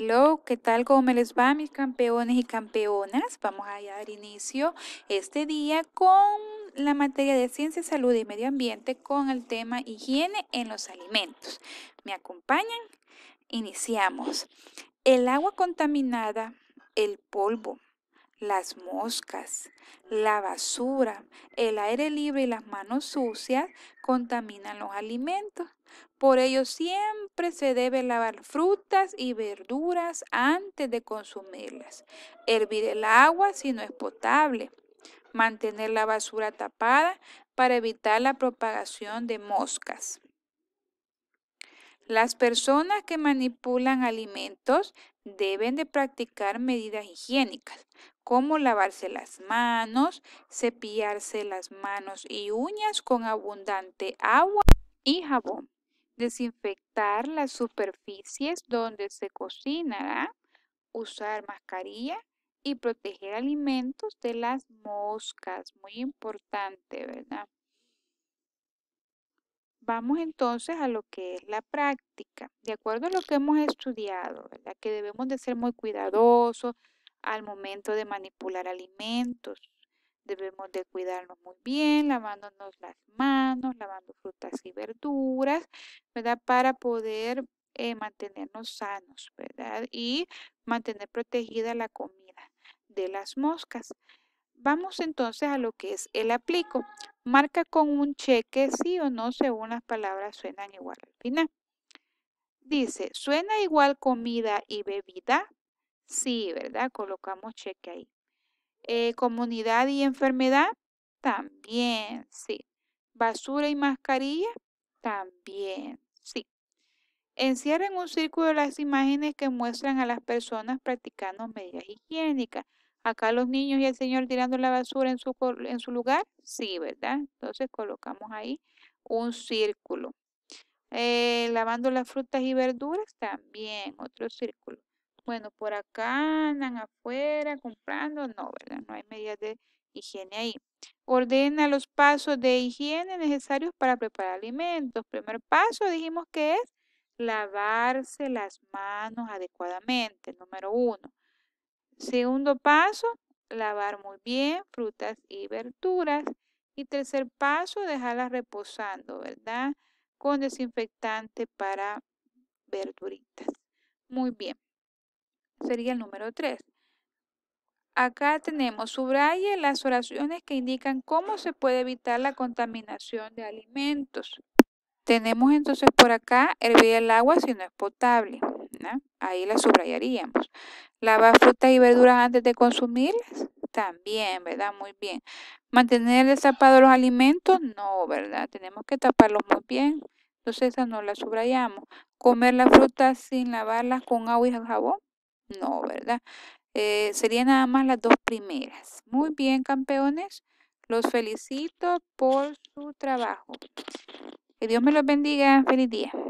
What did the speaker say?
Hello, ¿qué tal? ¿Cómo me les va mis campeones y campeonas? Vamos a dar inicio este día con la materia de ciencia, salud y medio ambiente con el tema higiene en los alimentos. ¿Me acompañan? Iniciamos. El agua contaminada, el polvo, las moscas, la basura, el aire libre y las manos sucias contaminan los alimentos. Por ello siempre se debe lavar frutas y verduras antes de consumirlas. Hervir el agua si no es potable. Mantener la basura tapada para evitar la propagación de moscas. Las personas que manipulan alimentos deben de practicar medidas higiénicas, como lavarse las manos, cepillarse las manos y uñas con abundante agua y jabón, desinfectar las superficies donde se cocinará, usar mascarilla y proteger alimentos de las moscas, muy importante, ¿verdad? Vamos entonces a lo que es la práctica. De acuerdo a lo que hemos estudiado, ¿verdad? que debemos de ser muy cuidadosos al momento de manipular alimentos. Debemos de cuidarnos muy bien, lavándonos las manos, lavando frutas y verduras, ¿verdad? Para poder eh, mantenernos sanos, ¿verdad? Y mantener protegida la comida de las moscas. Vamos entonces a lo que es el aplico. Marca con un cheque sí o no según las palabras suenan igual al final. Dice, ¿suena igual comida y bebida? Sí, ¿verdad? Colocamos cheque ahí. Eh, ¿Comunidad y enfermedad? También, sí. ¿Basura y mascarilla? También, sí. Encierren un círculo las imágenes que muestran a las personas practicando medidas higiénicas. Acá los niños y el señor tirando la basura en su, en su lugar, sí, ¿verdad? Entonces colocamos ahí un círculo. Eh, lavando las frutas y verduras, también otro círculo. Bueno, por acá andan afuera comprando, no, ¿verdad? No hay medidas de higiene ahí. Ordena los pasos de higiene necesarios para preparar alimentos. Primer paso dijimos que es lavarse las manos adecuadamente, número uno. Segundo paso, lavar muy bien frutas y verduras. Y tercer paso, dejarlas reposando, ¿verdad? Con desinfectante para verduritas. Muy bien. Sería el número 3. Acá tenemos, subraye las oraciones que indican cómo se puede evitar la contaminación de alimentos. Tenemos entonces por acá, hervir el agua si no es potable. Ahí la subrayaríamos. Lavar frutas y verduras antes de consumirlas. También, ¿verdad? Muy bien. Mantener destapados los alimentos, no, ¿verdad? Tenemos que taparlos muy bien. Entonces esa no la subrayamos. Comer las frutas sin lavarlas con agua y jabón, no, ¿verdad? Eh, serían nada más las dos primeras. Muy bien, campeones. Los felicito por su trabajo. Que Dios me los bendiga. Feliz día.